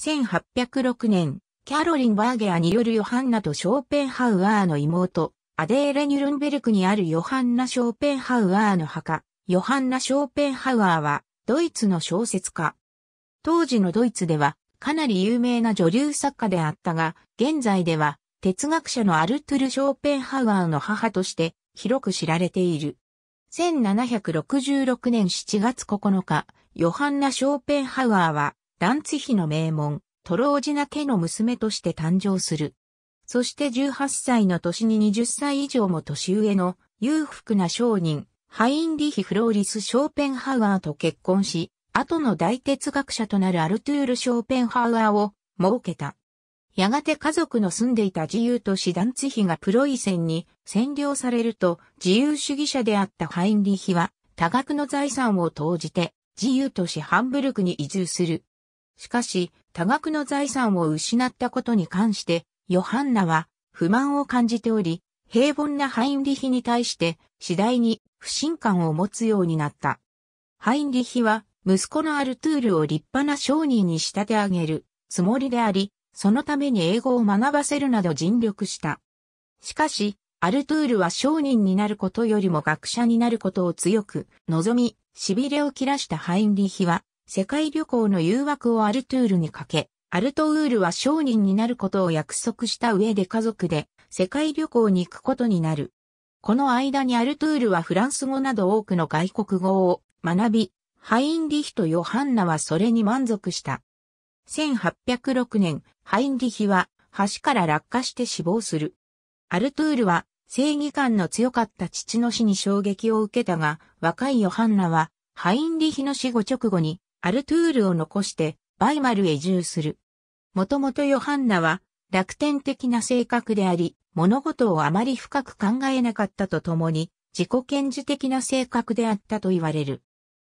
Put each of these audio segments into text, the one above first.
1806年、キャロリン・バーゲアによるヨハンナとショーペンハウアーの妹、アデーレ・ニュルンベルクにあるヨハンナ・ショーペンハウアーの墓、ヨハンナ・ショーペンハウアーは、ドイツの小説家。当時のドイツでは、かなり有名な女流作家であったが、現在では、哲学者のアルトゥル・ショーペンハウアーの母として、広く知られている。1766年7月9日、ヨハンナ・ショーペンハウアーは、ダンツヒの名門、トロージナ家の娘として誕生する。そして18歳の年に20歳以上も年上の裕福な商人、ハインリヒ・フローリス・ショーペンハウアーと結婚し、後の大哲学者となるアルトゥール・ショーペンハウアーを設けた。やがて家族の住んでいた自由都市ダンツヒがプロイセンに占領されると自由主義者であったハインリヒは多額の財産を投じて自由都市ハンブルクに移住する。しかし、多額の財産を失ったことに関して、ヨハンナは不満を感じており、平凡なハインリヒに対して次第に不信感を持つようになった。ハインリヒは息子のアルトゥールを立派な商人に仕立て上げるつもりであり、そのために英語を学ばせるなど尽力した。しかし、アルトゥールは商人になることよりも学者になることを強く望み、痺れを切らしたハインリヒは世界旅行の誘惑をアルトゥールにかけ、アルトゥールは商人になることを約束した上で家族で世界旅行に行くことになる。この間にアルトゥールはフランス語など多くの外国語を学び、ハインリヒとヨハンナはそれに満足した。1806年、ハインリヒは橋から落下して死亡する。アルトゥールは正義感の強かった父の死に衝撃を受けたが、若いヨハンナはハインリヒの死後直後にアルトゥールを残してバイマルへ移住する。もともとヨハンナは楽天的な性格であり、物事をあまり深く考えなかったとともに、自己顕示的な性格であったと言われる。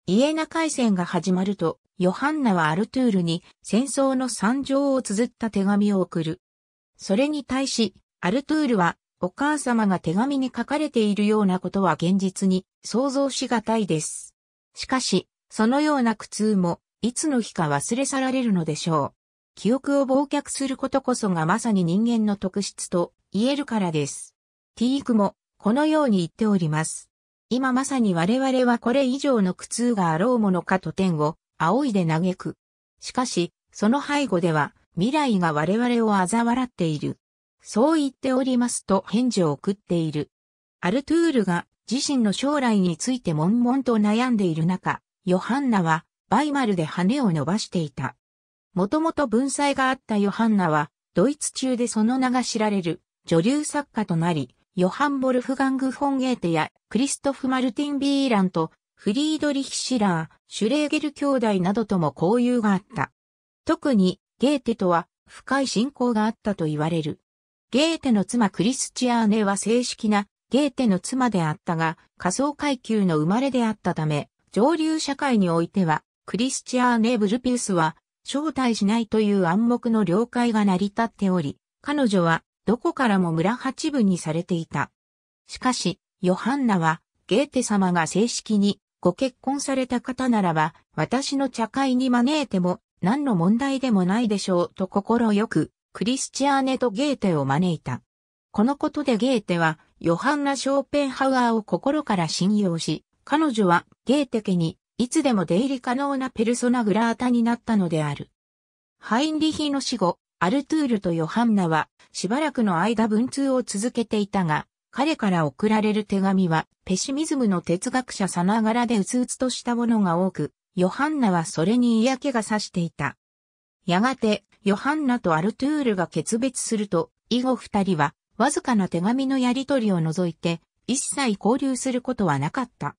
イエナ海戦が始まると、ヨハンナはアルトゥールに戦争の惨状を綴った手紙を送る。それに対し、アルトゥールは、お母様が手紙に書かれているようなことは現実に想像しがたいです。しかし、そのような苦痛も、いつの日か忘れ去られるのでしょう。記憶を忘却することこそがまさに人間の特質と言えるからです。ティークもこのように言っております。今まさに我々はこれ以上の苦痛があろうものかと点を仰いで嘆く。しかし、その背後では未来が我々を嘲笑っている。そう言っておりますと返事を送っている。アルトゥールが自身の将来について悶々と悩んでいる中、ヨハンナは、バイマルで羽を伸ばしていた。もともと文才があったヨハンナは、ドイツ中でその名が知られる女流作家となり、ヨハン・ボルフガング・フォンゲーテやクリストフ・マルティン・ビーランとフリードリヒ・シラー、シュレーゲル兄弟などとも交友があった。特にゲーテとは深い信仰があったと言われる。ゲーテの妻クリスチアーネは正式なゲーテの妻であったが、仮想階級の生まれであったため、上流社会においては、クリスチアーネ・ブルピウスは、招待しないという暗黙の了解が成り立っており、彼女はどこからも村八分にされていた。しかし、ヨハンナは、ゲーテ様が正式にご結婚された方ならば、私の茶会に招いても何の問題でもないでしょうと心よく、クリスチアーネとゲーテを招いた。このことでゲーテは、ヨハンナ・ショーペンハウアーを心から信用し、彼女はゲーテ家にいつでも出入り可能なペルソナグラータになったのである。ハインリヒの死後、アルトゥールとヨハンナはしばらくの間文通を続けていたが、彼から送られる手紙はペシミズムの哲学者さながらでうつうつとしたものが多く、ヨハンナはそれに嫌気がさしていた。やがて、ヨハンナとアルトゥールが決別すると、以後二人はわずかな手紙のやり取りを除いて一切交流することはなかった。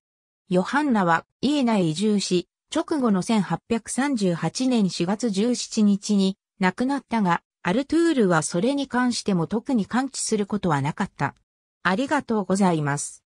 ヨハンナはイエナへ移住し、直後の1838年4月17日に亡くなったが、アルトゥールはそれに関しても特に感知することはなかった。ありがとうございます。